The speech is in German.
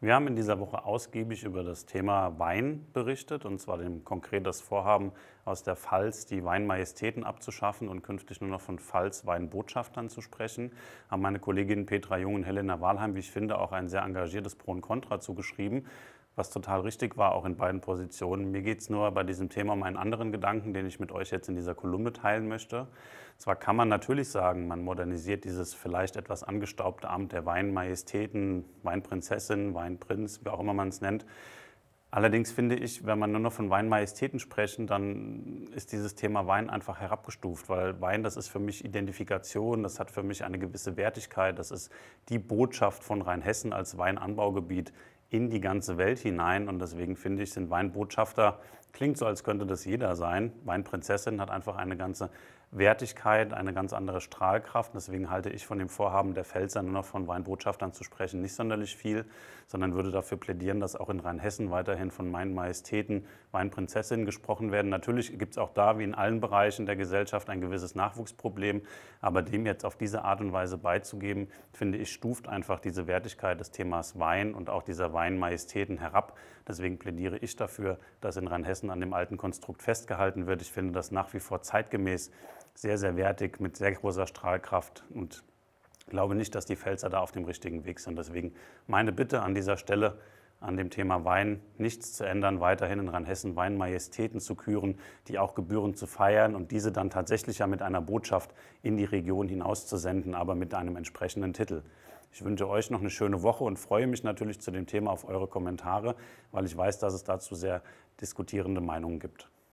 Wir haben in dieser Woche ausgiebig über das Thema Wein berichtet, und zwar dem konkret das Vorhaben aus der Pfalz, die Weinmajestäten abzuschaffen und künftig nur noch von Pfalz-Weinbotschaftern zu sprechen. Haben meine Kolleginnen Petra Jung und Helena Wahlheim, wie ich finde, auch ein sehr engagiertes Pro und Contra zugeschrieben was total richtig war, auch in beiden Positionen. Mir geht es nur bei diesem Thema um einen anderen Gedanken, den ich mit euch jetzt in dieser Kolumne teilen möchte. zwar kann man natürlich sagen, man modernisiert dieses vielleicht etwas angestaubte Amt der Weinmajestäten, Weinprinzessin, Weinprinz, wie auch immer man es nennt. Allerdings finde ich, wenn man nur noch von Weinmajestäten sprechen, dann ist dieses Thema Wein einfach herabgestuft, weil Wein, das ist für mich Identifikation, das hat für mich eine gewisse Wertigkeit, das ist die Botschaft von Rheinhessen als Weinanbaugebiet in die ganze Welt hinein. Und deswegen finde ich, sind Weinbotschafter, klingt so, als könnte das jeder sein. Weinprinzessin hat einfach eine ganze Wertigkeit, eine ganz andere Strahlkraft. Deswegen halte ich von dem Vorhaben der Pfälzer, nur noch von Weinbotschaftern zu sprechen, nicht sonderlich viel, sondern würde dafür plädieren, dass auch in Rheinhessen weiterhin von meinen Majestäten Weinprinzessinnen gesprochen werden. Natürlich gibt es auch da, wie in allen Bereichen der Gesellschaft, ein gewisses Nachwuchsproblem. Aber dem jetzt auf diese Art und Weise beizugeben, finde ich, stuft einfach diese Wertigkeit des Themas Wein und auch dieser Wein seinen Majestäten herab. Deswegen plädiere ich dafür, dass in Rheinhessen an dem alten Konstrukt festgehalten wird. Ich finde das nach wie vor zeitgemäß, sehr, sehr wertig, mit sehr großer Strahlkraft und glaube nicht, dass die Pfälzer da auf dem richtigen Weg sind. Deswegen meine Bitte an dieser Stelle, an dem Thema Wein nichts zu ändern, weiterhin in Rheinhessen Weinmajestäten zu küren, die auch gebührend zu feiern und diese dann tatsächlich ja mit einer Botschaft in die Region hinauszusenden, aber mit einem entsprechenden Titel. Ich wünsche euch noch eine schöne Woche und freue mich natürlich zu dem Thema auf eure Kommentare, weil ich weiß, dass es dazu sehr diskutierende Meinungen gibt.